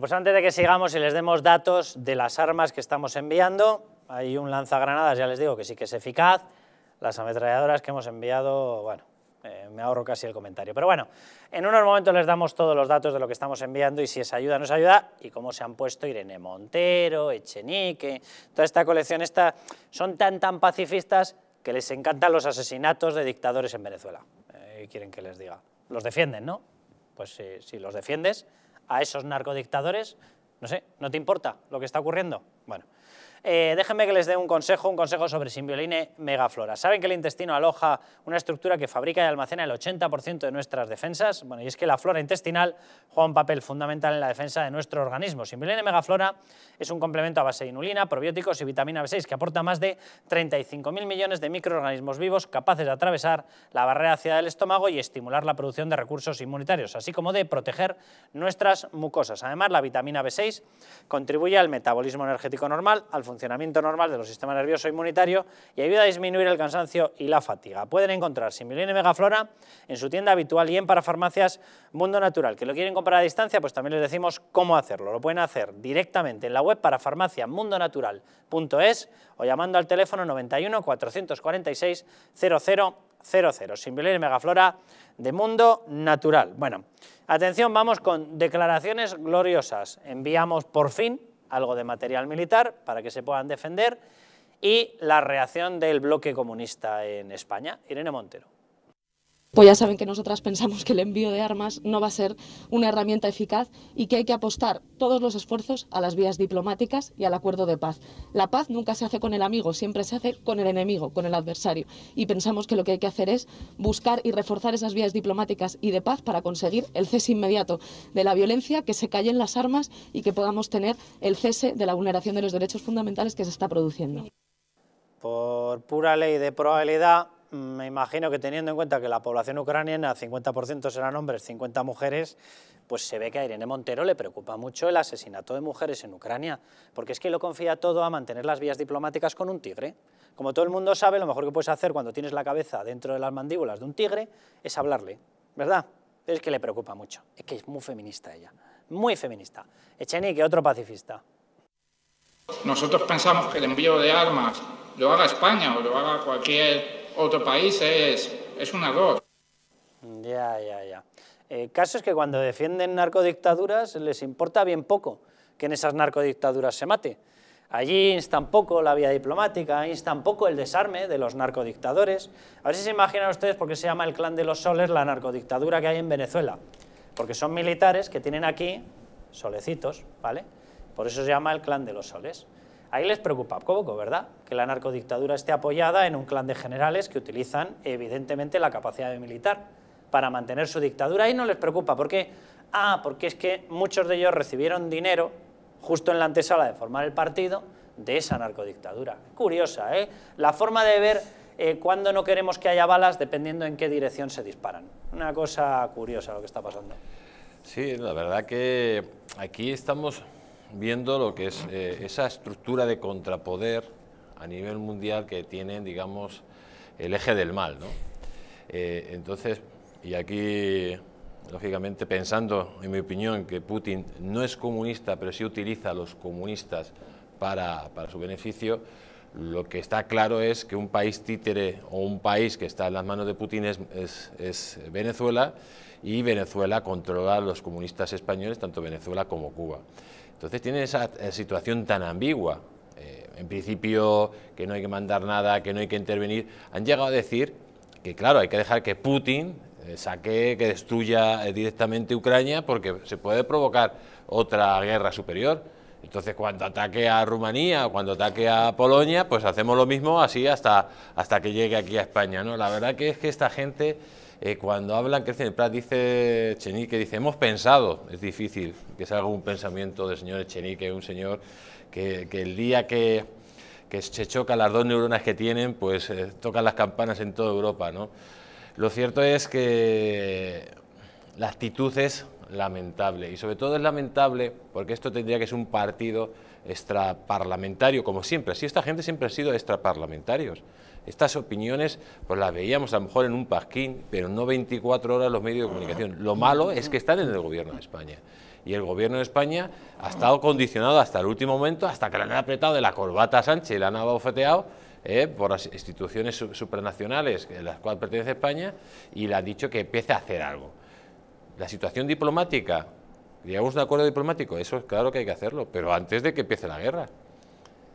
pues antes de que sigamos y les demos datos de las armas que estamos enviando, hay un lanzagranadas, ya les digo que sí que es eficaz, las ametralladoras que hemos enviado, bueno, eh, me ahorro casi el comentario. Pero bueno, en unos momentos les damos todos los datos de lo que estamos enviando y si es ayuda, o no nos ayuda, y cómo se han puesto Irene Montero, Echenique, toda esta colección, esta, son tan, tan pacifistas que les encantan los asesinatos de dictadores en Venezuela. Eh, y quieren que les diga. Los defienden, ¿no? Pues si, si los defiendes, a esos narcodictadores? No sé, ¿no te importa lo que está ocurriendo? Bueno. Eh, déjenme que les dé un consejo, un consejo sobre Simbioline Megaflora. ¿Saben que el intestino aloja una estructura que fabrica y almacena el 80% de nuestras defensas? Bueno, y es que la flora intestinal juega un papel fundamental en la defensa de nuestro organismo. Simbioline Megaflora es un complemento a base de inulina, probióticos y vitamina B6 que aporta más de 35.000 millones de microorganismos vivos capaces de atravesar la barrera hacia el estómago y estimular la producción de recursos inmunitarios, así como de proteger nuestras mucosas. Además, la vitamina B6 contribuye al metabolismo energético normal, al funcionamiento normal de los sistemas nervioso inmunitario y ayuda a disminuir el cansancio y la fatiga. Pueden encontrar Similene Megaflora en su tienda habitual y en parafarmacias Mundo Natural. Que lo quieren comprar a distancia, pues también les decimos cómo hacerlo. Lo pueden hacer directamente en la web para parafarmaciamundonatural.es o llamando al teléfono 91 446 0000. Similene megaflora de mundo natural. Bueno, atención, vamos con declaraciones gloriosas. Enviamos por fin algo de material militar para que se puedan defender y la reacción del bloque comunista en España. Irene Montero pues ya saben que nosotras pensamos que el envío de armas no va a ser una herramienta eficaz y que hay que apostar todos los esfuerzos a las vías diplomáticas y al acuerdo de paz. La paz nunca se hace con el amigo, siempre se hace con el enemigo, con el adversario. Y pensamos que lo que hay que hacer es buscar y reforzar esas vías diplomáticas y de paz para conseguir el cese inmediato de la violencia, que se callen las armas y que podamos tener el cese de la vulneración de los derechos fundamentales que se está produciendo. Por pura ley de probabilidad, me imagino que teniendo en cuenta que la población ucraniana, 50% serán hombres, 50 mujeres, pues se ve que a Irene Montero le preocupa mucho el asesinato de mujeres en Ucrania, porque es que lo confía todo a mantener las vías diplomáticas con un tigre. Como todo el mundo sabe, lo mejor que puedes hacer cuando tienes la cabeza dentro de las mandíbulas de un tigre es hablarle, ¿verdad? Es que le preocupa mucho, es que es muy feminista ella, muy feminista. Echenique, otro pacifista. Nosotros pensamos que el envío de armas lo haga España o lo haga cualquier otro país es, es un error. Ya, ya, ya. El caso es que cuando defienden narcodictaduras les importa bien poco que en esas narcodictaduras se mate. Allí instan poco la vía diplomática, instan poco el desarme de los narcodictadores. A ver si se imaginan ustedes por qué se llama el Clan de los Soles la narcodictadura que hay en Venezuela. Porque son militares que tienen aquí solecitos, ¿vale? Por eso se llama el Clan de los Soles. Ahí les preocupa poco, ¿verdad? Que la narcodictadura esté apoyada en un clan de generales que utilizan, evidentemente, la capacidad de militar para mantener su dictadura. Ahí no les preocupa. ¿Por qué? Ah, porque es que muchos de ellos recibieron dinero justo en la antesala de formar el partido de esa narcodictadura. Curiosa, ¿eh? La forma de ver eh, cuándo no queremos que haya balas dependiendo en qué dirección se disparan. Una cosa curiosa lo que está pasando. Sí, la verdad que aquí estamos viendo lo que es eh, esa estructura de contrapoder a nivel mundial que tiene, digamos, el eje del mal. Eh, entonces, y aquí, lógicamente, pensando, en mi opinión, que Putin no es comunista, pero sí utiliza a los comunistas para, su beneficio, lo que está claro es que un país títere o un país que está en las manos de Putin es Venezuela y Venezuela controla a los comunistas españoles, tanto Venezuela como Cuba. Entonces tienen esa eh, situación tan ambigua. Eh, en principio, que no hay que mandar nada, que no hay que intervenir. Han llegado a decir que, claro, hay que dejar que Putin eh, saque, que destruya directamente Ucrania, porque se puede provocar otra guerra superior. Entonces, cuando ataque a Rumanía cuando ataque a Polonia, pues hacemos lo mismo así hasta, hasta que llegue aquí a España. ¿no? La verdad que es que esta gente eh, cuando hablan que Prat dice Chenique, dice, hemos pensado, es difícil que salga un pensamiento del señor Chenique, un señor que, el día que, se choca las dos neuronas que tienen, pues eh, tocan las campanas en toda Europa. Lo cierto es que la actitud es lamentable y sobre todo es lamentable porque esto tendría que ser un partido extraparlamentario, como siempre. si esta gente siempre ha sido extraparlamentarios. Estas opiniones pues las veíamos a lo mejor en un pasquín, pero no 24 horas los medios de comunicación. Lo malo es que están en el gobierno de España. Y el gobierno de España ha estado condicionado hasta el último momento, hasta que la han apretado de la corbata a Sánchez la han abofeteado eh, por las instituciones supranacionales a las cuales pertenece España y le han dicho que empiece a hacer algo. La situación diplomática Llegamos a un acuerdo diplomático, eso es claro que hay que hacerlo, pero antes de que empiece la guerra.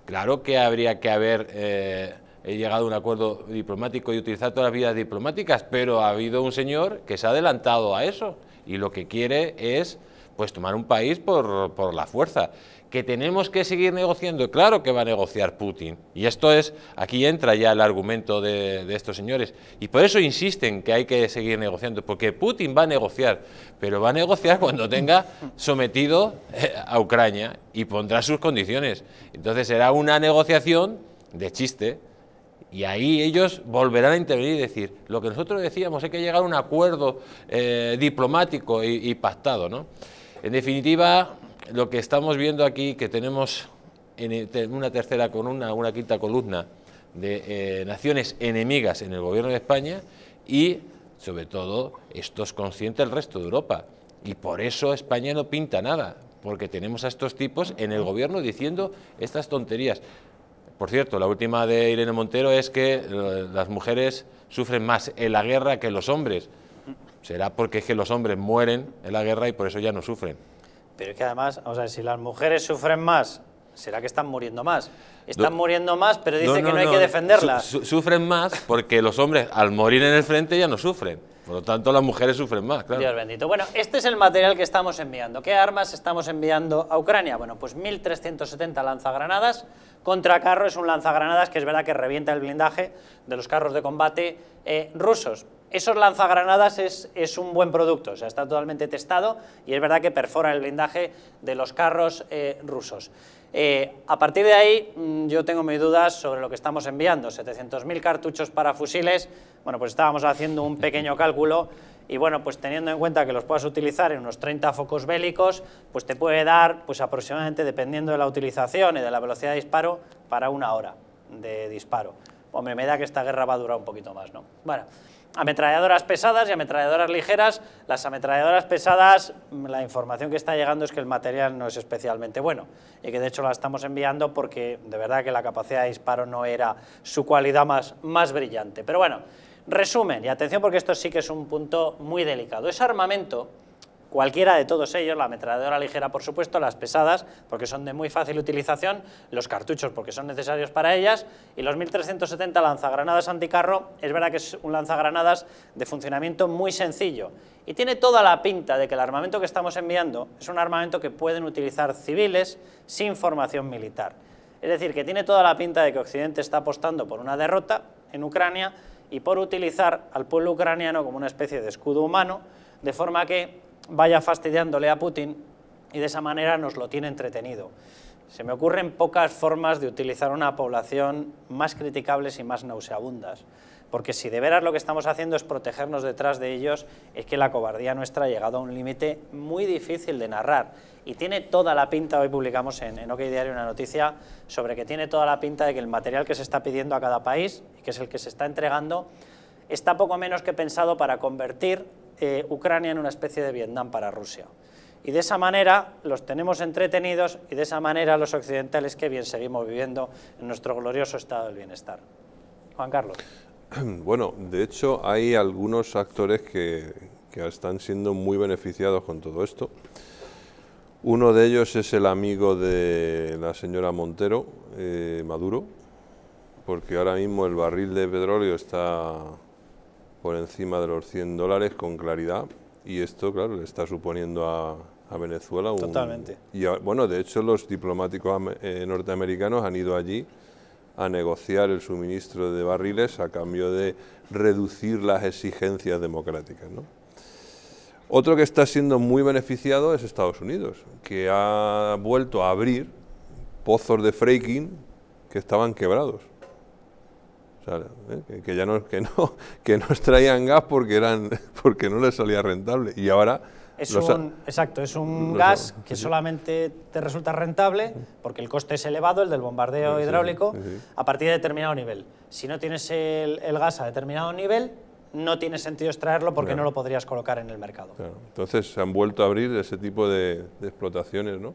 Claro que habría que haber eh, llegado a un acuerdo diplomático y utilizar todas las vías diplomáticas, pero ha habido un señor que se ha adelantado a eso y lo que quiere es pues tomar un país por, por la fuerza que tenemos que seguir negociando. Claro que va a negociar Putin. Y esto es, aquí entra ya el argumento de, estos señores. Y por eso insisten que hay que seguir negociando, porque Putin va a negociar, pero va a negociar cuando tenga sometido eh, a Ucrania y pondrá sus condiciones. Entonces será una negociación de chiste. Y ahí ellos volverán a intervenir y decir, lo que nosotros decíamos, hay que llegar a un acuerdo eh, diplomático y, pactado. ¿no? En definitiva, lo que estamos viendo aquí, que tenemos en e, una tercera columna, una quinta columna de eh, naciones enemigas en el gobierno de España y, sobre todo, esto es consciente el resto de Europa. Y por eso España no pinta nada, porque tenemos a estos tipos en el gobierno diciendo estas tonterías. Por cierto, la última de Irene Montero es que eh, las mujeres sufren más en la guerra que los hombres. Será porque es que los hombres mueren en la guerra y por eso ya no sufren. Pero es que además, vamos a si las mujeres sufren más, será que están muriendo más. Están muriendo más, pero dice que no, hay que defenderlas. sufren más porque los hombres al morir en el frente ya no sufren. Por lo tanto, las mujeres sufren más, claro. Dios bendito. Bueno, este es el material que estamos enviando. ¿Qué armas estamos enviando a Ucrania? Bueno, pues 1.370 lanzagranadas contra es un lanzagranadas que es verdad que revienta el blindaje de los carros de combate eh, rusos esos lanzagranadas es, un buen producto, o sea, está totalmente testado y es verdad que perfora el blindaje de los carros eh, rusos. Eh, a partir de ahí, mm, yo tengo mis dudas sobre lo que estamos enviando. 700.000 cartuchos para fusiles, bueno, pues estábamos haciendo un pequeño cálculo y bueno, pues teniendo en cuenta que los puedas utilizar en unos 30 focos bélicos, pues te puede dar, pues aproximadamente, dependiendo de la utilización y de la velocidad de disparo, para una hora de disparo. Hombre, me da que esta guerra va a durar un poquito más, ¿no? Bueno, ametralladoras pesadas y ametralladoras ligeras. Las ametralladoras pesadas, la información que está llegando es que el material no es especialmente bueno y que de hecho la estamos enviando porque de verdad que la capacidad de disparo no era su cualidad más, más brillante. Pero bueno, resumen, y atención porque esto sí que es un punto muy delicado. Es armamento Cualquiera de todos ellos, la ametralladora ligera por supuesto, las pesadas porque son de muy fácil utilización, los cartuchos porque son necesarios para ellas y los 1370 lanzagranadas anticarro, es verdad que es un lanzagranadas de funcionamiento muy sencillo y tiene toda la pinta de que el armamento que estamos enviando es un armamento que pueden utilizar civiles sin formación militar. Es decir, que tiene toda la pinta de que Occidente está apostando por una derrota en Ucrania y por utilizar al pueblo ucraniano como una especie de escudo humano, de forma que vaya fastidiándole a Putin y de esa manera nos lo tiene entretenido. Se me ocurren pocas formas de utilizar una población más criticables y más nauseabundas, porque si de veras lo que estamos haciendo es protegernos detrás de ellos, es que la cobardía nuestra ha llegado a un límite muy difícil de narrar y tiene toda la pinta, hoy publicamos en, OK Diario una noticia sobre que tiene toda la pinta de que el material que se está pidiendo a cada país, que es el que se está entregando, está poco menos que pensado para convertir eh, Ucrania en una especie de Vietnam para Rusia. Y de esa manera los tenemos entretenidos y de esa manera los occidentales que bien seguimos viviendo en nuestro glorioso estado del bienestar. Juan Carlos. Bueno, de hecho hay algunos actores que, están siendo muy beneficiados con todo esto. Uno de ellos es el amigo de la señora Montero, eh, Maduro, porque ahora mismo el barril de petróleo está por encima de los 100 dólares con claridad y esto, claro, le está suponiendo a, Venezuela un... Totalmente. Y bueno, de hecho los diplomáticos eh, norteamericanos han ido allí a negociar el suministro de barriles a cambio de reducir las exigencias democráticas. Otro que está siendo muy beneficiado es Estados Unidos, que ha vuelto a abrir pozos de fracking que estaban quebrados. ¿eh? que, ya no, que, no, que no extraían gas porque, eran, porque no les salía rentable. Y ahora... Es un, exacto, es un gas que solamente te resulta rentable porque el coste es elevado, el del bombardeo hidráulico, a partir de determinado nivel. Si no tienes el, gas a determinado nivel, no tiene sentido extraerlo porque no lo podrías colocar en el mercado. Entonces se han vuelto a abrir ese tipo de, de explotaciones, ¿no?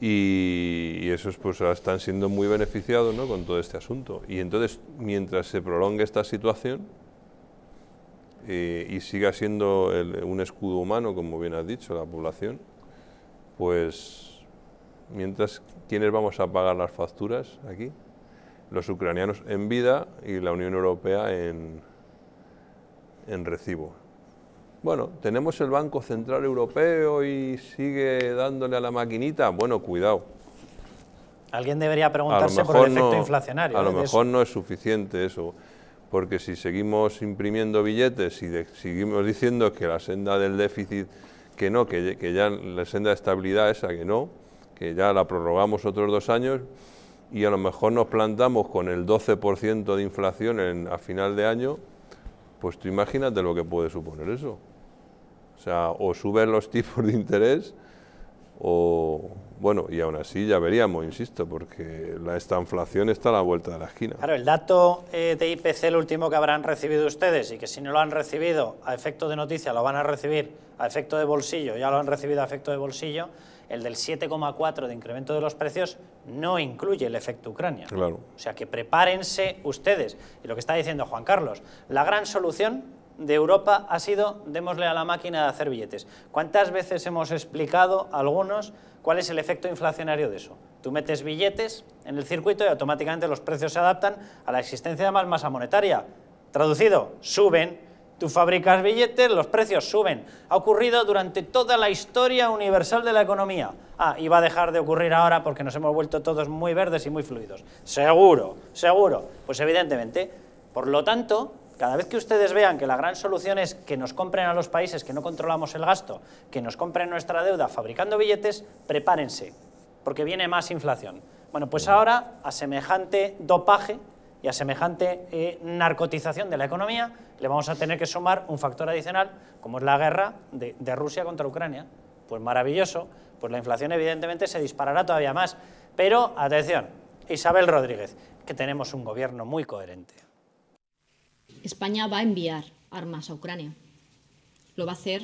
y, esos pues están siendo muy beneficiados con todo este asunto. Y entonces, mientras se prolongue esta situación eh, y siga siendo un escudo humano, como bien has dicho, la población, pues mientras, ¿quiénes vamos a pagar las facturas aquí? Los ucranianos en vida y la Unión Europea en recibo. Bueno, tenemos el Banco Central Europeo y sigue dándole a la maquinita. Bueno, cuidado. Alguien debería preguntarse por el efecto inflacionario. A lo ¿eh? mejor no es suficiente eso, porque si seguimos imprimiendo billetes y seguimos diciendo que la senda del déficit, que no, que, ya la senda de estabilidad esa, que no, que ya la prorrogamos otros dos años, y a lo mejor nos plantamos con el 12% de inflación en, a final de año, pues tú imagínate lo que puede suponer eso. O sea, o suben los tipos de interés o bueno, y aún así ya veríamos, insisto, porque la estanflación está a la vuelta de la esquina. Claro, el dato eh, de IPC, el último que habrán recibido ustedes, y que si no lo han recibido a efecto de noticia, lo van a recibir a efecto de bolsillo, ya lo han recibido a efecto de bolsillo, el del 7,4 de incremento de los precios no incluye el efecto Ucrania. Claro. O sea que prepárense ustedes. Y lo que está diciendo Juan Carlos, la gran solución de Europa ha sido démosle a la máquina de hacer billetes. ¿Cuántas veces hemos explicado algunos cuál es el efecto inflacionario de eso? Tú metes billetes en el circuito y automáticamente los precios se adaptan a la existencia de más masa monetaria. Traducido, suben, tú fabricas billetes, los precios suben. Ha ocurrido durante toda la historia universal de la economía. Ah, y va a dejar de ocurrir ahora porque nos hemos vuelto todos muy verdes y muy fluidos. Seguro, seguro. Pues evidentemente. Por lo tanto, cada vez que ustedes vean que la gran solución es que nos compren a los países que no controlamos el gasto, que nos compren nuestra deuda fabricando billetes, prepárense, porque viene más inflación. Bueno, pues ahora, a semejante dopaje y a semejante eh, narcotización de la economía, le vamos a tener que sumar un factor adicional, como es la guerra de, de Rusia contra Ucrania. Pues maravilloso, pues la inflación evidentemente se disparará todavía más. Pero, atención, Isabel Rodríguez, que tenemos un gobierno muy coherente. España va a enviar armas a Ucrania. Lo va a hacer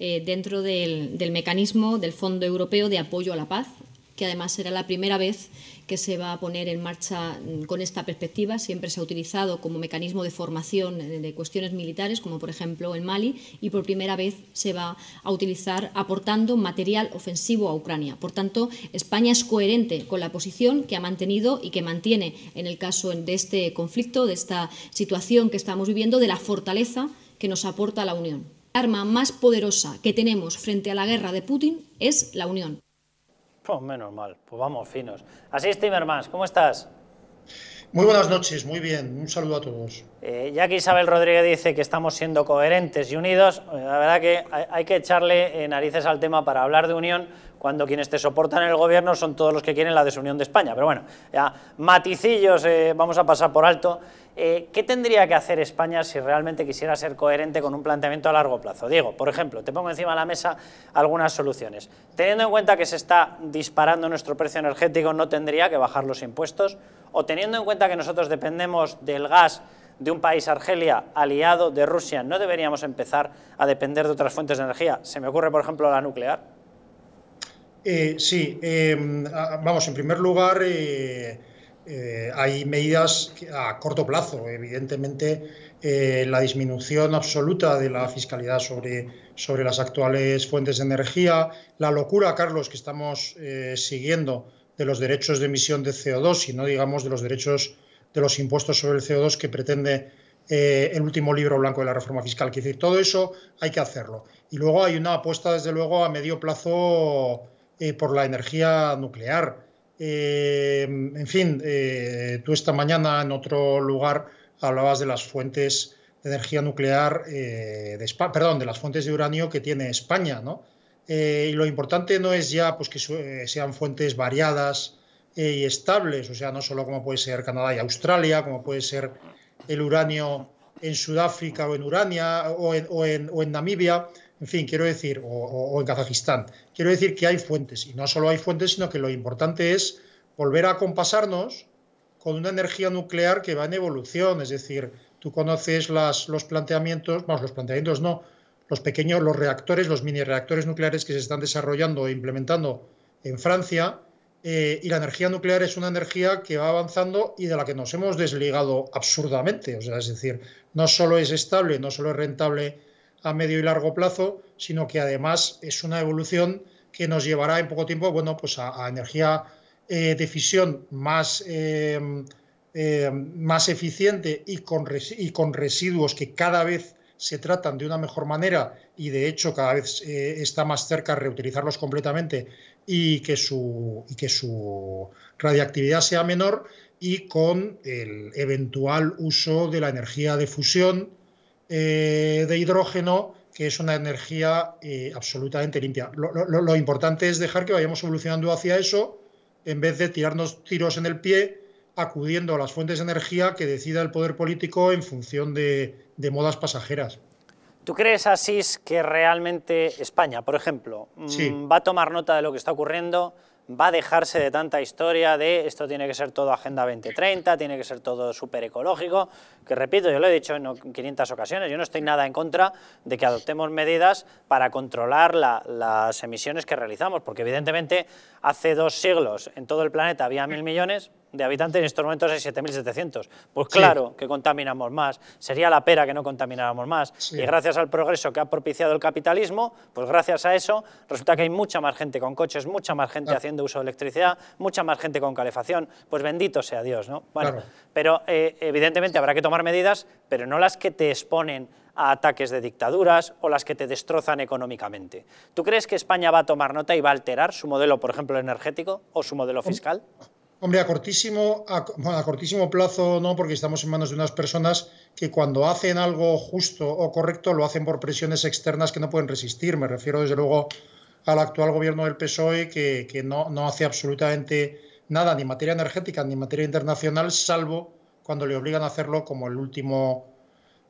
eh, dentro del, del mecanismo del Fondo Europeo de Apoyo a la Paz, que además será la primera vez que se va a poner en marcha mm, con esta perspectiva. Siempre se ha utilizado como mecanismo de formación eh, de cuestiones militares, como por ejemplo en Mali, y por primera vez se va a utilizar aportando material ofensivo a Ucrania. Por tanto, España es coherente con la posición que ha mantenido y que mantiene en el caso de este conflicto, de esta situación que estamos viviendo, de la fortaleza que nos aporta la Unión. La arma más poderosa que tenemos frente a la guerra de Putin es la Unión. Pues menos mal, pues vamos finos. Así, Timmermans, ¿cómo estás? Muy buenas noches, muy bien, un saludo a todos. ya eh, que Isabel Rodríguez dice que estamos siendo coherentes y unidos, eh, la verdad que hay, que echarle eh, narices al tema para hablar de unión cuando quienes te soportan el gobierno son todos los que quieren la desunión de España. Pero bueno, ya maticillos vamos a pasar por alto. Eh, ¿Qué tendría que hacer España si realmente quisiera ser coherente con un planteamiento a largo plazo? Diego, por ejemplo, te pongo encima de la mesa algunas soluciones. Teniendo en cuenta que se está disparando nuestro precio energético, ¿no tendría que bajar los impuestos? O teniendo en cuenta que nosotros dependemos del gas de un país, Argelia, aliado de Rusia, ¿no deberíamos empezar a depender de otras fuentes de energía? Se me ocurre, por ejemplo, la nuclear. Eh, sí, em, vamos, en primer lugar eh, eh, hay medidas a corto plazo, evidentemente eh, la disminución absoluta de la fiscalidad sobre, sobre las actuales fuentes de energía, la locura, Carlos, que estamos eh, siguiendo de los derechos de emisión de CO2 y no digamos de los derechos de los impuestos sobre el CO2 que pretende el último libro blanco de la reforma fiscal. que decir, todo eso hay que hacerlo. Y luego hay una apuesta, desde luego, a medio plazo por la energía nuclear. Em, en fin, eh, tú esta mañana en otro lugar hablabas de las fuentes de energía nuclear, eh, de perdón, de las fuentes de uranio que tiene España, ¿no? Eh, y lo importante no es ya pues, que sean fuentes variadas y estables, o sea, no solo como puede ser Canadá y Australia, como puede ser el uranio en Sudáfrica o en Urania o en Namibia, en fin, quiero decir, o, en Kazajistán. Quiero decir que hay fuentes, y no solo hay fuentes, sino que lo importante es volver a compasarnos con una energía nuclear que va en evolución, es decir, tú conoces las, los planteamientos, vamos, los planteamientos no, los pequeños, los reactores, los mini reactores nucleares que se están desarrollando e implementando en Francia, eh, y la energía nuclear es una energía que va avanzando y de la que nos hemos desligado absurdamente. O sea, es decir, no solo es estable, no solo es rentable a medio y largo plazo, sino que además es una evolución que nos llevará en poco tiempo bueno, pues a, energía eh, de fisión más, em, em, más eficiente y con, residuos que cada vez se tratan de una mejor manera y de hecho cada vez eh, está más cerca reutilizarlos completamente y que su, y que su radiactividad sea menor y con el eventual uso de la energía de fusión eh, de hidrógeno, que es una energía eh, absolutamente limpia. Lo, importante es dejar que vayamos evolucionando hacia eso, en vez de tirarnos tiros en el pie, acudiendo a las fuentes de energía que decida el poder político en función de, modas pasajeras. ¿Tú crees, Asís, que realmente España, por ejemplo, mm, va a tomar nota de lo que está ocurriendo? va a dejarse de tanta historia de esto tiene que ser todo Agenda 2030, tiene que ser todo súper ecológico, que repito, yo lo he dicho en 500 ocasiones, yo no estoy nada en contra de que adoptemos medidas para controlar las emisiones que realizamos, porque evidentemente hace dos siglos en todo el planeta había mil millones, de habitantes, en estos momentos hay 7.700. Pues claro que contaminamos más, sería la pera que no contamináramos más. Y gracias al progreso que ha propiciado el capitalismo, pues gracias a eso resulta que hay mucha más gente con coches, mucha más gente haciendo uso de electricidad, mucha más gente con calefacción, pues bendito sea Dios, ¿no? Bueno, pero eh, evidentemente habrá que tomar medidas, pero no las que te exponen a ataques de dictaduras o las que te destrozan económicamente. ¿Tú crees que España va a tomar nota y va a alterar su modelo, por ejemplo, energético o su modelo fiscal? Hombre, a cortísimo, cortísimo plazo no, porque estamos en manos de unas personas que cuando hacen algo justo o correcto lo hacen por presiones externas que no pueden resistir. Me refiero desde luego al actual gobierno del PSOE que, no, no hace absolutamente nada, ni materia energética, ni materia internacional, salvo cuando le obligan a hacerlo, como el último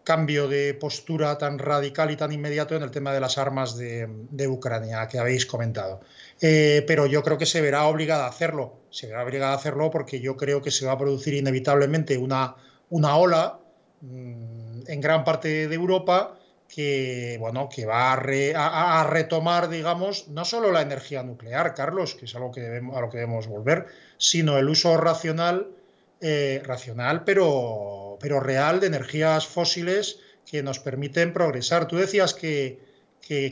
cambio de postura tan radical y tan inmediato en el tema de las armas de, Ucrania que habéis comentado. Eh, pero yo creo que se verá obligada a hacerlo, se verá obligada a hacerlo porque yo creo que se va a producir inevitablemente una, una ola mm, en gran parte de Europa que, bueno, que va a, retomar, digamos, no solo la energía nuclear, Carlos, que es algo a lo que debemos volver, sino el uso racional, eh, racional pero pero real de energías fósiles que nos permiten progresar. Tú decías que,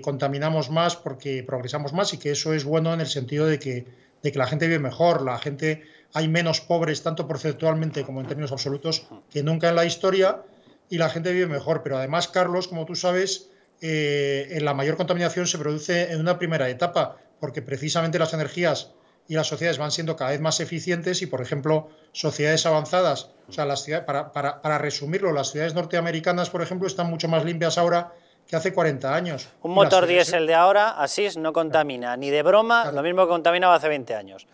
contaminamos más porque progresamos más y que eso es bueno en el sentido de que, la gente vive mejor, la gente hay menos pobres, tanto porcentualmente como en términos absolutos, que nunca en la historia y la gente vive mejor. Pero además, Carlos, como tú sabes, eh, la mayor contaminación se produce en una primera etapa, porque precisamente las energías y las sociedades van siendo cada vez más eficientes y, por ejemplo, sociedades avanzadas, o sea, las ciudades, para, resumirlo, las ciudades norteamericanas, por ejemplo, están mucho más limpias ahora que hace 40 años. Un motor diésel de ahora, Asís, no contamina, ni de broma, lo mismo que contaminaba hace 20 años.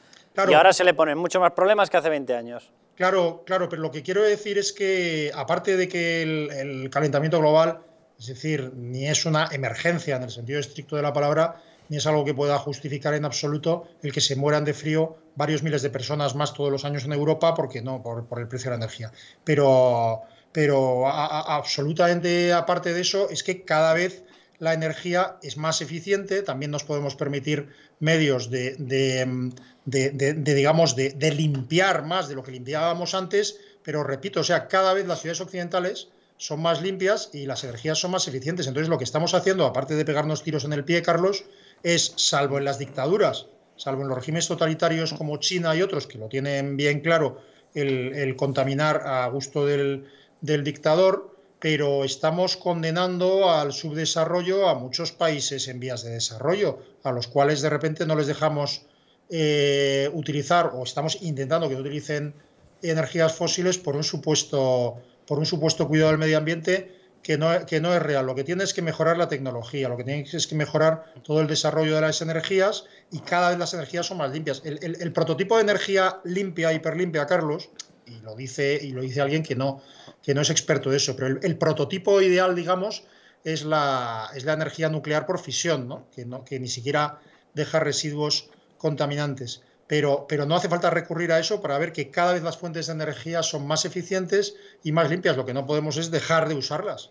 Y ahora se le ponen mucho más problemas que hace 20 años. Claro, claro, pero lo que quiero decir es que, aparte de que el calentamiento global, es decir, ni es una emergencia en el sentido estricto de la palabra, ni es algo que pueda justificar en absoluto el que se mueran de frío varios miles de personas más todos los años en Europa, porque no, por, el precio de la energía. Pero, pero absolutamente aparte de eso, es que cada vez la energía es más eficiente, también nos podemos permitir medios de, de digamos, de limpiar más de lo que limpiábamos antes, pero repito, o sea, cada vez las ciudades occidentales son más limpias y las energías son más eficientes. Entonces, lo que estamos haciendo, aparte de pegarnos tiros en el pie, Carlos, es, salvo en las dictaduras, salvo en los regímenes totalitarios como China y otros que lo tienen bien claro, el, contaminar a gusto del, dictador, pero estamos condenando al subdesarrollo a muchos países en vías de desarrollo, a los cuales de repente no les dejamos eh, utilizar o estamos intentando que utilicen energías fósiles por un supuesto, por un supuesto cuidado del medio ambiente que no, que no, es real. Lo que tiene es que mejorar la tecnología, lo que tiene es que mejorar todo el desarrollo de las energías y cada vez las energías son más limpias. El, prototipo de energía limpia, hiperlimpia, Carlos, y lo dice, y lo dice alguien que no, que no es experto de eso, pero el, prototipo ideal, digamos, es la, es la energía nuclear por fisión, ¿no? Que, no, que ni siquiera deja residuos contaminantes. Pero, no hace falta recurrir a eso para ver que cada vez las fuentes de energía son más eficientes y más limpias. Lo que no podemos es dejar de usarlas.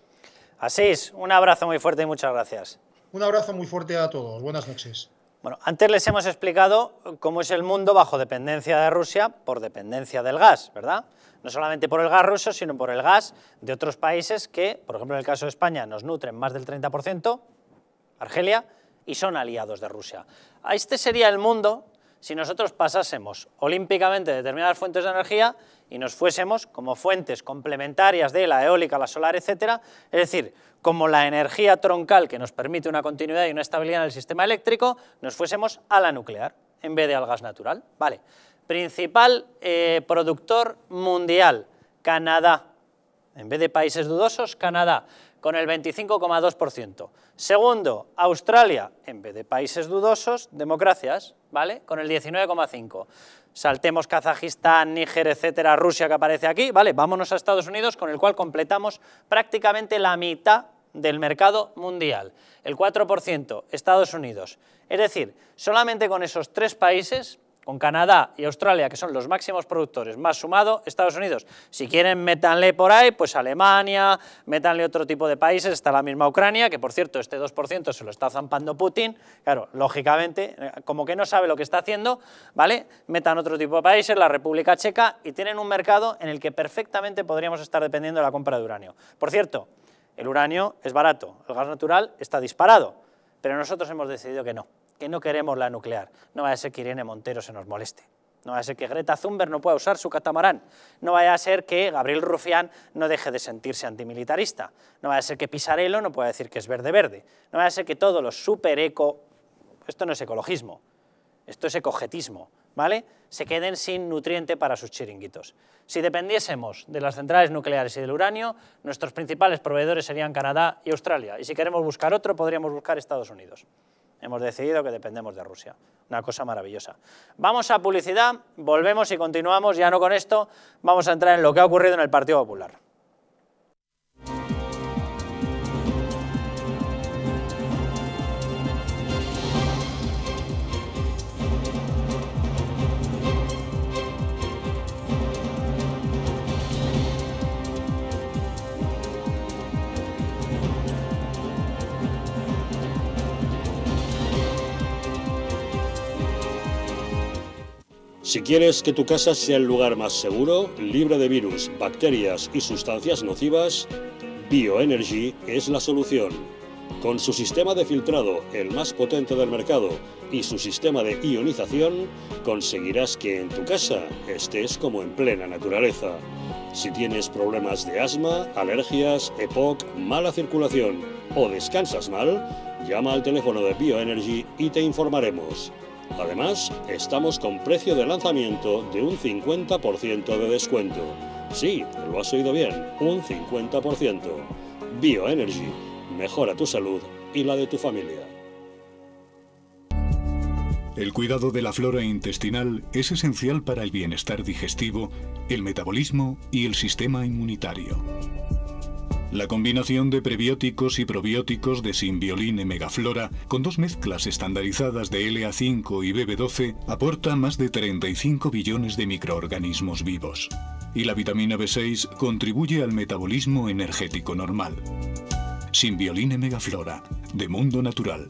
Así es. un abrazo muy fuerte y muchas gracias. Un abrazo muy fuerte a todos. Buenas noches. Bueno, antes les hemos explicado cómo es el mundo bajo dependencia de Rusia por dependencia del gas, ¿verdad? No solamente por el gas ruso, sino por el gas de otros países que, por ejemplo en el caso de España, nos nutren más del 30%, Argelia, y son aliados de Rusia. Este sería el mundo si nosotros pasásemos olímpicamente determinadas fuentes de energía y nos fuésemos como fuentes complementarias de la eólica, la solar, etcétera, es decir, como la energía troncal que nos permite una continuidad y una estabilidad en el sistema eléctrico, nos fuésemos a la nuclear en vez de al gas natural. Vale. Principal eh, productor mundial, Canadá. En vez de países dudosos, Canadá con el 25,2%. Segundo, Australia, en vez de países dudosos, democracias, ¿vale? Con el 19,5%. Saltemos Kazajistán, Níger, etcétera, Rusia que aparece aquí, ¿vale? Vámonos a Estados Unidos, con el cual completamos prácticamente la mitad del mercado mundial, el 4% Estados Unidos. Es decir, solamente con esos tres países con Canadá y Australia, que son los máximos productores, más sumado Estados Unidos. Si quieren, métanle por ahí, pues Alemania, métanle otro tipo de países, está la misma Ucrania, que por cierto, este 2% se lo está zampando Putin, claro, lógicamente, eh, como que no sabe lo que está haciendo, ¿vale? Metan otro tipo de países, la República Checa, y tienen un mercado en el que perfectamente podríamos estar dependiendo de la compra de uranio. Por cierto, el uranio es barato, el gas natural está disparado, pero nosotros hemos decidido que no que no queremos la nuclear. No vaya a ser que Irene Montero se nos moleste. No vaya a ser que Greta Thunberg no pueda usar su catamarán. No vaya a ser que Gabriel Rufián no deje de sentirse antimilitarista. No vaya a ser que Pisarello no pueda decir que es verde-verde. No vaya a ser que todos los super eco... Esto no es ecologismo, esto es ecogetismo, ¿vale? Se queden sin nutriente para sus chiringuitos. Si dependiésemos de las centrales nucleares y del uranio, nuestros principales proveedores serían Canadá y Australia. Y si queremos buscar otro, podríamos buscar Estados Unidos. Hemos decidido que dependemos de Rusia. Una cosa maravillosa. Vamos a publicidad, volvemos y continuamos ya no con esto. Vamos a entrar en lo que ha ocurrido en el Partido Popular. Si quieres que tu casa sea el lugar más seguro, libre de virus, bacterias y sustancias nocivas, Bioenergy es la solución. Con su sistema de filtrado, el más potente del mercado, y su sistema de ionización, conseguirás que en tu casa estés como en plena naturaleza. Si tienes problemas de asma, alergias, EPOC, mala circulación o descansas mal, llama al teléfono de Bioenergy y te informaremos. Además, estamos con precio de lanzamiento de un 50% de descuento. Sí, lo has oído bien, un 50%. Bioenergy, mejora tu salud y la de tu familia. El cuidado de la flora intestinal es esencial para el bienestar digestivo, el metabolismo y el sistema inmunitario. La combinación de prebióticos y probióticos de Simbioline Megaflora con dos mezclas estandarizadas de LA5 y BB12 aporta más de 35 billones de microorganismos vivos. Y la vitamina B6 contribuye al metabolismo energético normal. Simbioline Megaflora, de Mundo Natural.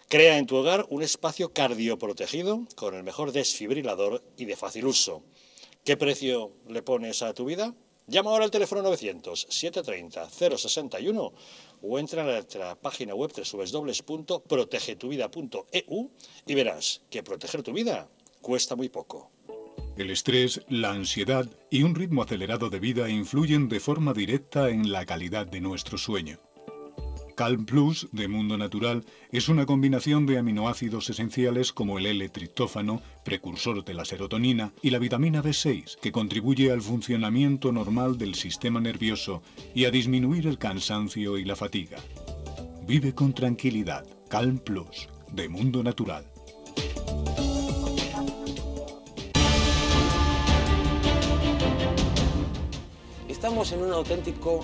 Crea en tu hogar un espacio cardioprotegido con el mejor desfibrilador y de fácil uso. ¿Qué precio le pones a tu vida? Llama ahora al teléfono 900-730-061 o entra en nuestra página web www.protegetuvida.eu y verás que proteger tu vida cuesta muy poco. El estrés, la ansiedad y un ritmo acelerado de vida influyen de forma directa en la calidad de nuestro sueño. Calm Plus de Mundo Natural es una combinación de aminoácidos esenciales como el L-triptófano, precursor de la serotonina, y la vitamina B6, que contribuye al funcionamiento normal del sistema nervioso y a disminuir el cansancio y la fatiga. Vive con tranquilidad. Calm Plus de Mundo Natural. Estamos en un auténtico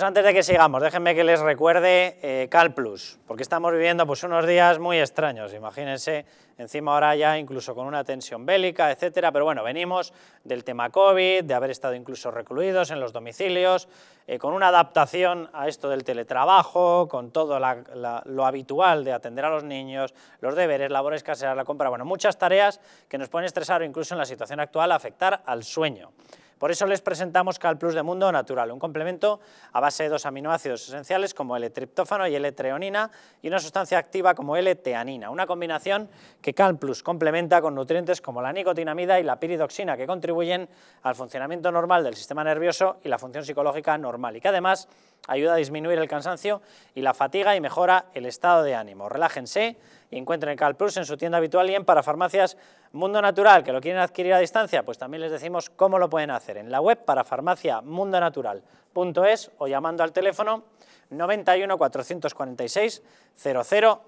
Pues antes de que sigamos, déjenme que les recuerde eh, CalPlus, porque estamos viviendo pues, unos días muy extraños, imagínense, encima ahora ya incluso con una tensión bélica, etcétera, pero bueno, venimos del tema COVID, de haber estado incluso recluidos en los domicilios, eh, con una adaptación a esto del teletrabajo, con todo lo habitual de atender a los niños, los deberes, labores caseras, la compra, bueno, muchas tareas que nos pueden estresar o incluso en la situación actual afectar al sueño. Por eso les presentamos Cal Plus de Mundo Natural, un complemento a base de dos aminoácidos esenciales como L-triptófano y L-treonina y una sustancia activa como L-teanina, una combinación que Cal Plus complementa con nutrientes como la nicotinamida y la piridoxina que contribuyen al funcionamiento normal del sistema nervioso y la función psicológica normal y que además ayuda a disminuir el cansancio y la fatiga y mejora el estado de ánimo. Relájense y encuentren Cal en su tienda habitual y en farmacias. Mundo Natural, que lo quieren adquirir a distancia, pues también les decimos cómo lo pueden hacer en la web para farmaciamundonatural.es o llamando al teléfono 91 446 0000,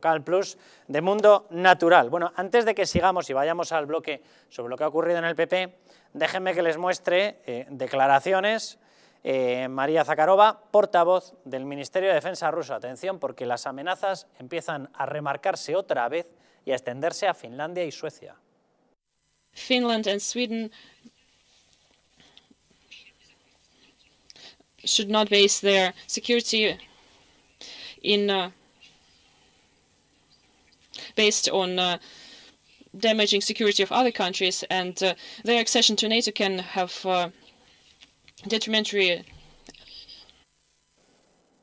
Cal Plus de Mundo Natural. Bueno, antes de que sigamos y vayamos al bloque sobre lo que ha ocurrido en el PP, déjenme que les muestre eh, declaraciones eh, María Zakharova, portavoz del Ministerio de Defensa ruso. Atención, porque las amenazas empiezan a remarcarse otra vez y extenderse a Finlandia y Suecia. Finland and Sweden should not base their security in uh, based on uh, damaging security of other countries, and uh, their accession to NATO can have uh,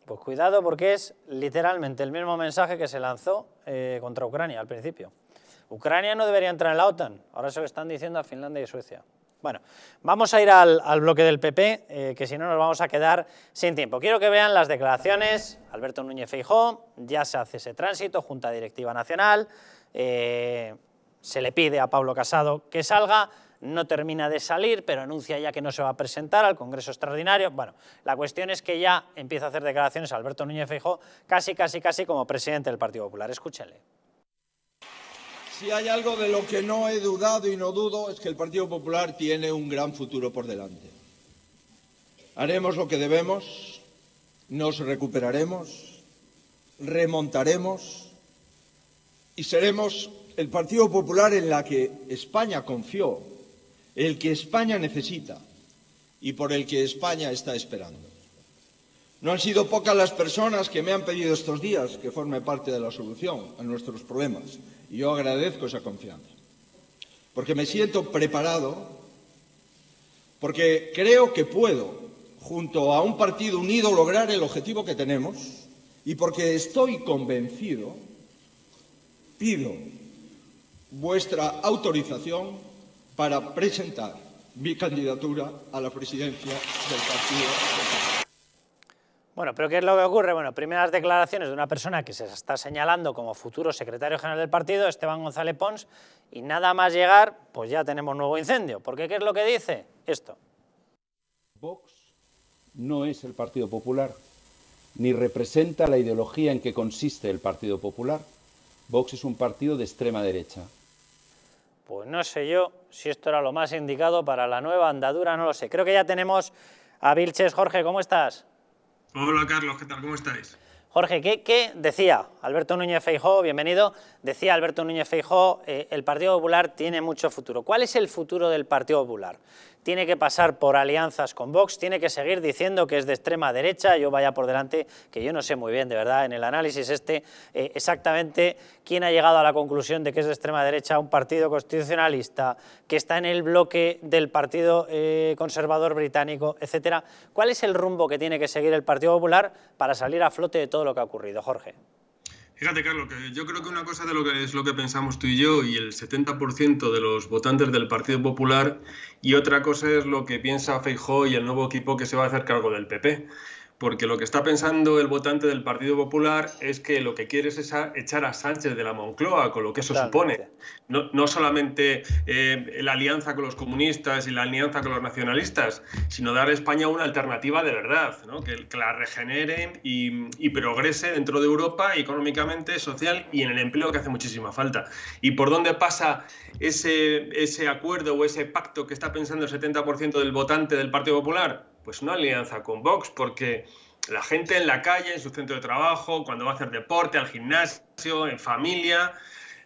Pues cuidado porque es literalmente el mismo mensaje que se lanzó eh, contra Ucrania al principio. Ucrania no debería entrar en la OTAN, ahora se lo están diciendo a Finlandia y Suecia. Bueno, vamos a ir al, bloque del PP, eh, que si no nos vamos a quedar sin tiempo. Quiero que vean las declaraciones. Alberto Núñez Feijó, ya se hace ese tránsito, Junta Directiva Nacional. Eh, se le pide a Pablo Casado que salga no termina de salir, pero anuncia ya que no se va a presentar al Congreso Extraordinario. Bueno, la cuestión es que ya empieza a hacer declaraciones Alberto Núñez fijó, casi, casi, casi como presidente del Partido Popular. escúchale Si hay algo de lo que no he dudado y no dudo es que el Partido Popular tiene un gran futuro por delante. Haremos lo que debemos, nos recuperaremos, remontaremos y seremos el Partido Popular en la que España confió el que España necesita y por el que España está esperando. No han sido pocas las personas que me han pedido estos días que forme parte de la solución a nuestros problemas y yo agradezco esa confianza, porque me siento preparado, porque creo que puedo, junto a un partido unido, lograr el objetivo que tenemos y porque estoy convencido, pido vuestra autorización para presentar mi candidatura a la presidencia del partido. Bueno, pero ¿qué es lo que ocurre? Bueno, primeras declaraciones de una persona que se está señalando como futuro secretario general del partido, Esteban González Pons, y nada más llegar, pues ya tenemos nuevo incendio. ¿Por qué? ¿qué es lo que dice? Esto. Vox no es el Partido Popular, ni representa la ideología en que consiste el Partido Popular. Vox es un partido de extrema derecha, pues no sé yo si esto era lo más indicado para la nueva andadura, no lo sé. Creo que ya tenemos a Vilches. Jorge, ¿cómo estás? Hola Carlos, ¿qué tal? ¿Cómo estáis? Jorge, ¿qué, decía Alberto Núñez Feijó? Bienvenido. Decía Alberto Núñez Feijó, eh, el Partido Popular tiene mucho futuro. ¿Cuál es el futuro del Partido Popular? Tiene que pasar por alianzas con Vox, tiene que seguir diciendo que es de extrema derecha, yo vaya por delante, que yo no sé muy bien, de verdad, en el análisis este, eh, exactamente quién ha llegado a la conclusión de que es de extrema derecha un partido constitucionalista, que está en el bloque del Partido eh, Conservador Británico, etcétera. ¿Cuál es el rumbo que tiene que seguir el Partido Popular para salir a flote de todos lo que ha ocurrido, Jorge. Fíjate, Carlos, que yo creo que una cosa de lo que es lo que pensamos tú y yo y el 70% de los votantes del Partido Popular y otra cosa es lo que piensa Feijóo y el nuevo equipo que se va a hacer cargo del PP porque lo que está pensando el votante del Partido Popular es que lo que quiere es echar a Sánchez de la Moncloa, con lo que eso supone. No, solamente eh, la alianza con los comunistas y la alianza con los nacionalistas, sino dar a España una alternativa de verdad, que, la regenere y, progrese dentro de Europa económicamente, social y en el empleo que hace muchísima falta. ¿Y por dónde pasa ese, ese acuerdo o ese pacto que está pensando el 70% del votante del Partido Popular? pues una alianza con Vox, porque la gente en la calle, en su centro de trabajo, cuando va a hacer deporte, al gimnasio, en familia,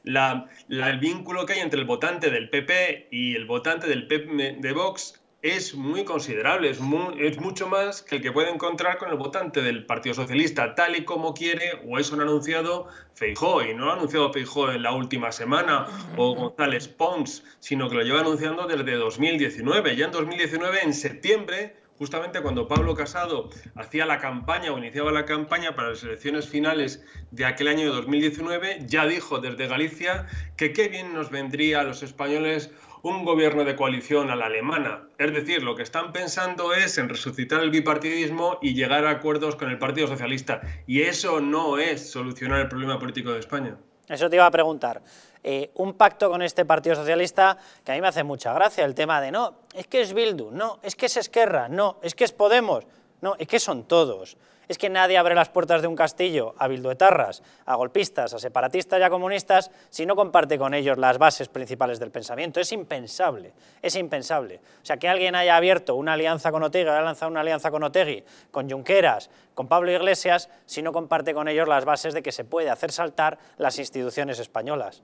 el vínculo que hay entre el votante del PP y el votante del PP de Vox es muy considerable, es, mucho más que el que puede encontrar con el votante del Partido Socialista, tal y como quiere, o eso han anunciado Feijó, y no lo ha anunciado Feijó en la última semana, o González Pons, sino que lo lleva anunciando desde 2019. Ya en 2019, en septiembre, justamente cuando Pablo Casado hacía la campaña o iniciaba la campaña para las elecciones finales de aquel año de 2019, ya dijo desde Galicia que qué bien nos vendría a los españoles un gobierno de coalición a la alemana. Es decir, lo que están pensando es en resucitar el bipartidismo y llegar a acuerdos con el Partido Socialista. Y eso no es solucionar el problema político de España. Eso te iba a preguntar. Eh, un pacto con este Partido Socialista que a mí me hace mucha gracia, el tema de no, es que es Bildu, no, es que es Esquerra, no, es que es Podemos, no, es que son todos. Es que nadie abre las puertas de un castillo a bilduetarras, a golpistas, a separatistas y a comunistas si no comparte con ellos las bases principales del pensamiento. Es impensable, es impensable. O sea, que alguien haya abierto una alianza con Otegi, haya lanzado una alianza con Otegi, con Junqueras, con Pablo Iglesias, si no comparte con ellos las bases de que se puede hacer saltar las instituciones españolas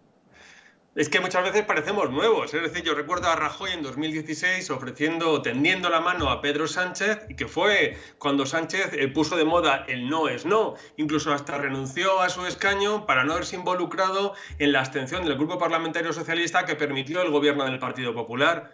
es que muchas veces parecemos nuevos. Es decir, yo recuerdo a Rajoy en 2016 ofreciendo, tendiendo la mano a Pedro Sánchez, y que fue cuando Sánchez eh, puso de moda el no es no. Incluso hasta renunció a su escaño para no haberse involucrado en la abstención del grupo parlamentario socialista que permitió el gobierno del Partido Popular.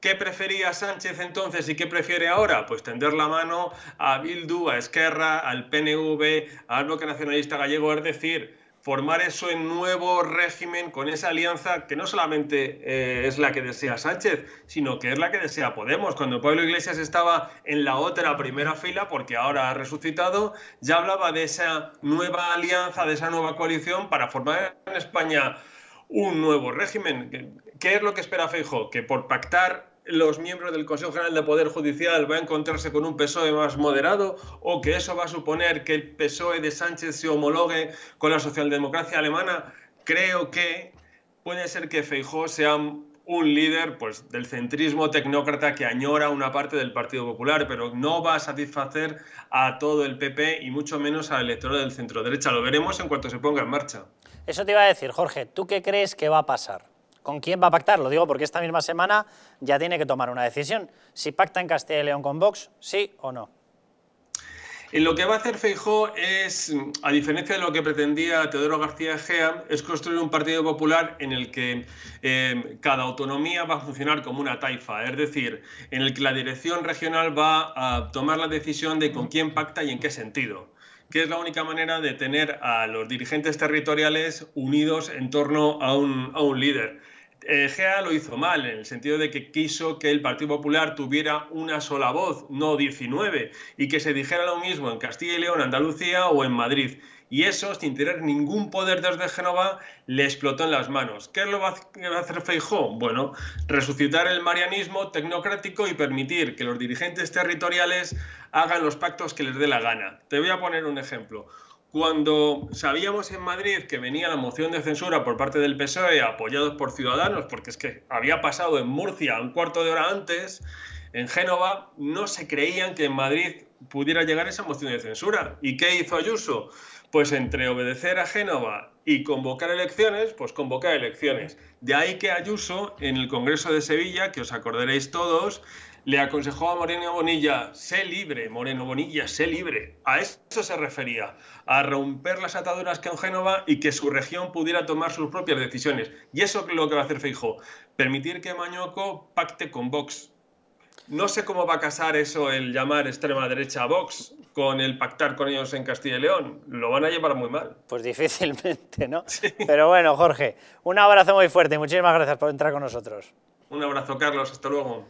¿Qué prefería Sánchez entonces y qué prefiere ahora? Pues tender la mano a Bildu, a Esquerra, al PNV, al Bloque Nacionalista Gallego, es decir, formar eso en nuevo régimen con esa alianza que no solamente eh, es la que desea Sánchez, sino que es la que desea Podemos. Cuando Pablo Iglesias estaba en la otra primera fila, porque ahora ha resucitado, ya hablaba de esa nueva alianza, de esa nueva coalición para formar en España un nuevo régimen. ¿Qué es lo que espera Feijo? Que por pactar los miembros del Consejo General de Poder Judicial va a encontrarse con un PSOE más moderado o que eso va a suponer que el PSOE de Sánchez se homologue con la socialdemocracia alemana, creo que puede ser que Feijóo sea un líder pues, del centrismo tecnócrata que añora una parte del Partido Popular, pero no va a satisfacer a todo el PP y mucho menos al electorado del centro derecha. Lo veremos en cuanto se ponga en marcha. Eso te iba a decir, Jorge, ¿tú qué crees que va a pasar? ¿Con quién va a pactar? Lo digo porque esta misma semana ya tiene que tomar una decisión. Si pacta en Castilla y León con Vox, sí o no. lo que va a hacer Feijó es, a diferencia de lo que pretendía Teodoro García Gea, es construir un partido popular en el que eh, cada autonomía va a funcionar como una taifa, es decir, en el que la dirección regional va a tomar la decisión de con quién pacta y en qué sentido que es la única manera de tener a los dirigentes territoriales unidos en torno a un líder. Egea eh, lo hizo mal, en el sentido de que quiso que el Partido Popular tuviera una sola voz, no 19, y que se dijera lo mismo en Castilla y León, Andalucía o en Madrid. Y eso, sin tener ningún poder desde Génova, le explotó en las manos. ¿Qué lo va a hacer Feijó? Bueno, resucitar el marianismo tecnocrático y permitir que los dirigentes territoriales hagan los pactos que les dé la gana. Te voy a poner un ejemplo cuando sabíamos en Madrid que venía la moción de censura por parte del PSOE apoyados por Ciudadanos, porque es que había pasado en Murcia un cuarto de hora antes, en Génova, no se creían que en Madrid pudiera llegar esa moción de censura. ¿Y qué hizo Ayuso? Pues entre obedecer a Génova y convocar elecciones, pues convocar elecciones. De ahí que Ayuso, en el Congreso de Sevilla, que os acordaréis todos, le aconsejó a Moreno Bonilla, sé libre, Moreno Bonilla, sé libre. A eso se refería, a romper las ataduras que en Génova y que su región pudiera tomar sus propias decisiones. Y eso es lo que va a hacer Feijóo, permitir que Mañoco pacte con Vox. No sé cómo va a casar eso el llamar extrema derecha a Vox con el pactar con ellos en Castilla y León. Lo van a llevar muy mal. Pues difícilmente, ¿no? Pero bueno, Jorge, un abrazo muy fuerte y muchísimas gracias por entrar con nosotros. Un abrazo, Carlos. Hasta luego.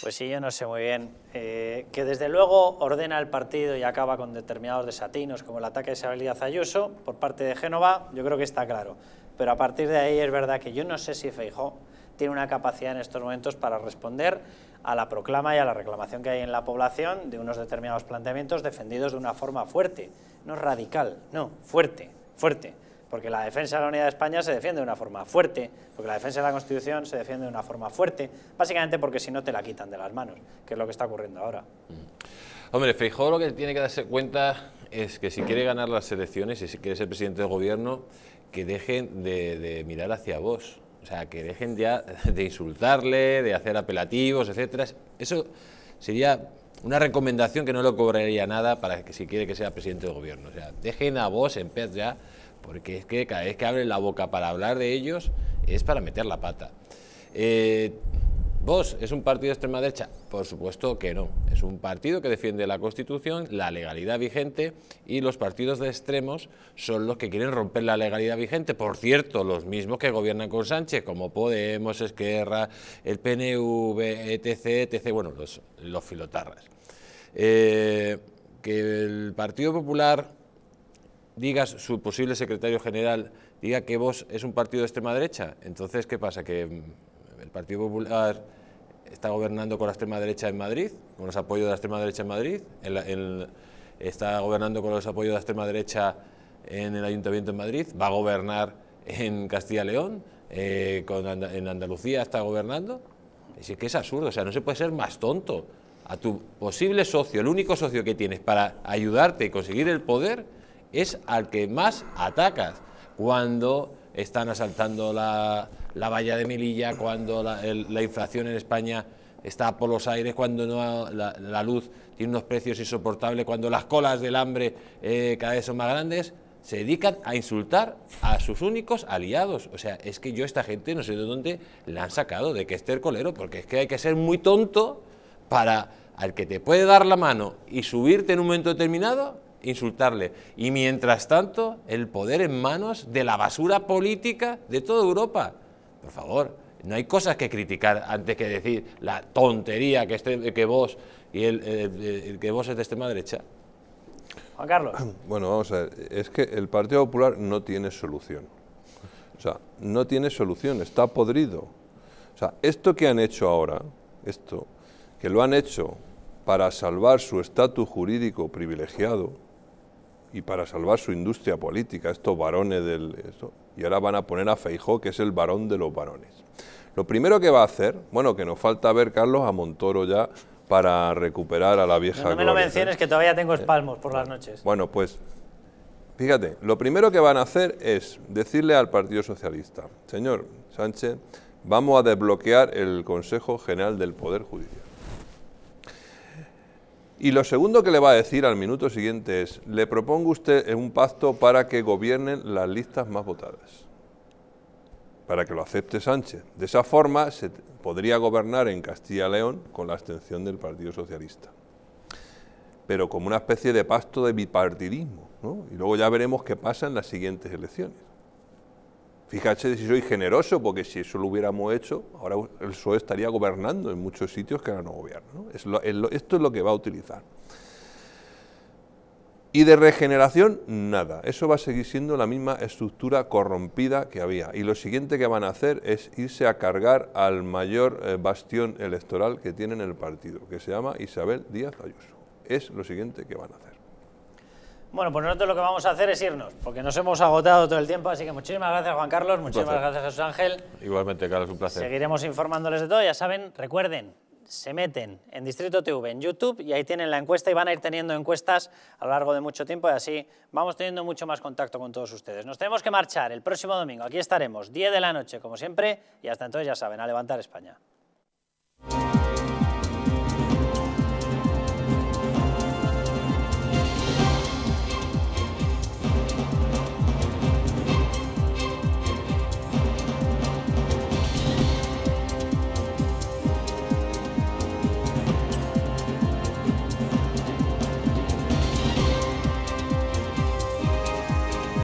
Pues sí, yo no sé muy bien. Eh, que desde luego ordena el partido y acaba con determinados desatinos, como el ataque de Isabel Zayuso por parte de Génova, yo creo que está claro. Pero a partir de ahí es verdad que yo no sé si Feijó tiene una capacidad en estos momentos para responder a la proclama y a la reclamación que hay en la población de unos determinados planteamientos defendidos de una forma fuerte. No radical, no, fuerte, fuerte porque la defensa de la unidad de España se defiende de una forma fuerte, porque la defensa de la Constitución se defiende de una forma fuerte, básicamente porque si no te la quitan de las manos, que es lo que está ocurriendo ahora. Mm. Hombre, Feijóo lo que tiene que darse cuenta es que si quiere ganar las elecciones y si quiere ser presidente del gobierno, que dejen de, mirar hacia vos. O sea, que dejen ya de insultarle, de hacer apelativos, etcétera. Eso sería una recomendación que no le cobraría nada para que si quiere que sea presidente del gobierno. O sea, dejen a vos en pez ya porque es que cada vez que abren la boca para hablar de ellos es para meter la pata. Eh, ¿Vos es un partido de extrema derecha? Por supuesto que no. Es un partido que defiende la Constitución, la legalidad vigente y los partidos de extremos son los que quieren romper la legalidad vigente. Por cierto, los mismos que gobiernan con Sánchez, como Podemos, Esquerra, el PNV, etc., etc., bueno, los, los filotarras. Eh, que el Partido Popular ...diga su posible secretario general diga que vos es un partido de extrema derecha, entonces, ¿qué pasa? ¿Que mm, el Partido Popular está gobernando con la extrema derecha en Madrid, con los apoyos de la extrema derecha en Madrid? ¿Está gobernando con los apoyos de la extrema derecha en el Ayuntamiento en Madrid? ¿Va a gobernar en Castilla y León? Eh, ¿En Andalucía está gobernando? Es que es absurdo, o sea, no se puede ser más tonto. A tu posible socio, el único socio que tienes para ayudarte y conseguir el poder, es al que más atacas. Cuando están asaltando la, valla de Melilla, cuando la, inflación en España está por los aires, cuando la, luz tiene unos precios insoportables, cuando las colas del hambre eh, cada vez son más grandes, se dedican a insultar a sus únicos aliados. O sea, es que yo esta gente no sé de dónde la han sacado, de que esté el colero, porque es que hay que ser muy tonto para al que te puede dar la mano y subirte en un momento determinado, insultarle. Y mientras tanto, el poder en manos de la basura política de toda Europa. Por favor, no hay cosas que criticar antes que decir la tontería que, que vos y eh, el, que vos es de extrema derecha. Juan Carlos. Bueno, vamos a ver. Es que el Partido Popular no tiene solución. O sea, no tiene solución, está podrido. O sea, esto que han hecho ahora, esto, que lo han hecho para salvar su estatus jurídico privilegiado, y para salvar su industria política, estos varones del... Esto, y ahora van a poner a Feijó, que es el varón de los varones. Lo primero que va a hacer, bueno, que nos falta ver, Carlos, a Montoro ya para recuperar a la vieja... No, no me lo menciones, que todavía tengo eh, espalmos por las noches. Bueno, pues, fíjate, lo primero que van a hacer es decirle al Partido Socialista, señor Sánchez, vamos a desbloquear el Consejo General del Poder Judicial. Y lo segundo que le va a decir al minuto siguiente es, le propongo usted un pacto para que gobiernen las listas más votadas, para que lo acepte Sánchez. De esa forma se podría gobernar en Castilla León con la abstención del Partido Socialista, pero como una especie de pacto de bipartidismo. Y luego ya veremos qué pasa en las siguientes elecciones. Fíjate si soy generoso, porque si eso lo hubiéramos hecho, ahora el PSOE estaría gobernando en muchos sitios que ahora no gobierno. esto es lo que va a utilizar. Y de regeneración, nada. Eso va a seguir siendo la misma estructura corrompida que había. Y lo siguiente que van a hacer es irse a cargar al mayor eh, bastión electoral que tienen el partido, que se llama Isabel Díaz Ayuso. Es lo siguiente que van a hacer. Bueno, pues nosotros lo que vamos a hacer es irnos, porque nos hemos agotado todo el tiempo, así que muchísimas gracias Juan Carlos, muchísimas gracias Jesús Ángel. Igualmente, Carlos, un placer. Seguiremos informándoles de todo, ya saben, recuerden, se meten en Distrito TV, en YouTube, y ahí tienen la encuesta y van a ir teniendo encuestas a lo largo de mucho tiempo y así vamos teniendo mucho más contacto con todos ustedes. Nos tenemos que marchar el próximo domingo, aquí estaremos, 10 de la noche, como siempre, y hasta entonces ya saben, a levantar España.